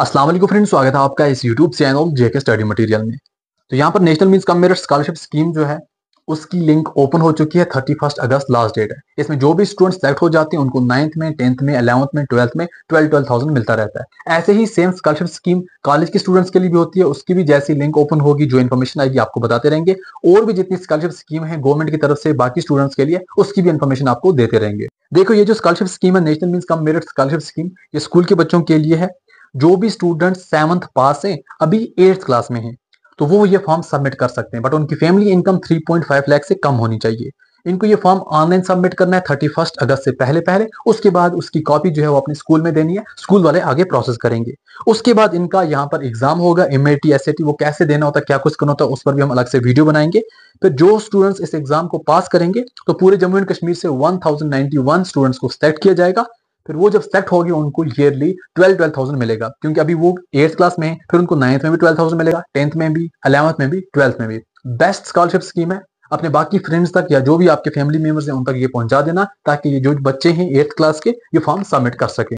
Aslam friend स्वागत है आपका इस YouTube channel JK study material में तो यहाँ पर national means cum merit scholarship scheme जो है उसकी लिंक ओपन हो चुकी है thirty first August last date है इसमें जो भी स्टूडेंट सेलेक्ट हो जाते हैं उनको नाइन्थ में टेंथ में अलेवंथ में ट्वेल्थ में ट्वेल्व ट्वेल्व थाउजेंड मिलता रहता है ऐसे ही सेम स्कॉलरशिप स्कीम कॉलेज के स्टूडेंट्स के लिए भी होती है उसकी भी जैसी लिंक ओपन होगी जो इन्फॉर्मेशन आएगी आपको बताते रहेंगे और भी जितनी स्कॉलरशिप स्कीम है गवर्नमेंट की तरफ से बाकी स्टूडेंट्स के लिए उसकी भी इन्फॉर्मेशन आपको देते रहेंगे देखो ये जो स्कॉलरशिप स्कीम है national mean cum merit scholarship scheme ये स्कूल के बच्चों के लिए है जो भी स्टूडेंट सेवंथ पास है अभी एट्थ क्लास में है तो वो ये फॉर्म सबमिट कर सकते हैं बट उनकी फैमिली इनकम 3.5 लाख से कम होनी चाहिए इनको ये फॉर्म ऑनलाइन सबमिट करना है थर्टी फर्स्ट अगस्त से पहले पहले उसके बाद उसकी कॉपी जो है वो अपने स्कूल में देनी है स्कूल वाले आगे प्रोसेस करेंगे उसके बाद इनका यहाँ पर एग्जाम होगा M I T S T वो कैसे देना होता है क्या कुछ करना होता है उस पर भी हम अलग से वीडियो बनाएंगे फिर जो स्टूडेंट्स इस एग्जाम को पास करेंगे तो पूरे जम्मू एंड कश्मीर से वन थाउजेंड वन स्टूडेंट्स को सेलेक्ट किया जाएगा फिर वो जब सेलेक्ट होगी उनको ईयरली ट्वेल्व ट्वेल्व थाउजेंड मिलेगा क्योंकि अभी वो एट्थ क्लास में है फिर उनको नाइन्थ में भी ट्वेल्व थाउजेंड मिलेगा टेंथ में भी अलेवंथ में भी ट्वेल्थ में भी बेस्ट स्कॉलरशिप स्कीम है अपने बाकी फ्रेंड्स तक या जो भी आपके फैमिली मेम्बर्स हैं उन तक ये पहुंचा देना ताकि ये जो बच्चे हैं एट्थ क्लास के ये फॉर्म सबमिट कर सके